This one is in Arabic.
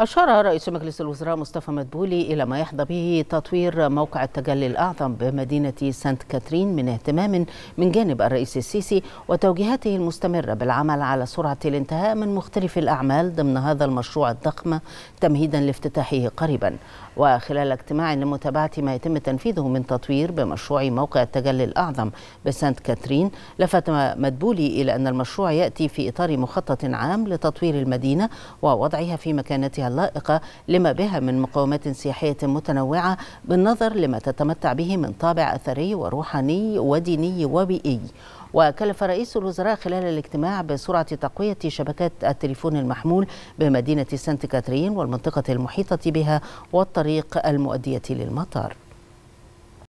أشار رئيس مجلس الوزراء مصطفى مدبولي إلى ما يحظى به تطوير موقع التجلي الأعظم بمدينة سانت كاترين من اهتمام من جانب الرئيس السيسي وتوجيهاته المستمرة بالعمل على سرعة الانتهاء من مختلف الأعمال ضمن هذا المشروع الضخم تمهيدا لافتتاحه قريبا وخلال اجتماع لمتابعة ما يتم تنفيذه من تطوير بمشروع موقع التجلي الأعظم بسانت كاترين لفت مدبولي إلى أن المشروع يأتي في إطار مخطط عام لتطوير المدينة ووضعها في مكانتها اللائقة لما بها من مقومات سياحية متنوعة بالنظر لما تتمتع به من طابع أثري وروحاني وديني وبيئي وكلف رئيس الوزراء خلال الاجتماع بسرعة تقوية شبكات التليفون المحمول بمدينة سانت كاترين والمنطقة المحيطة بها والطريق المؤدية للمطار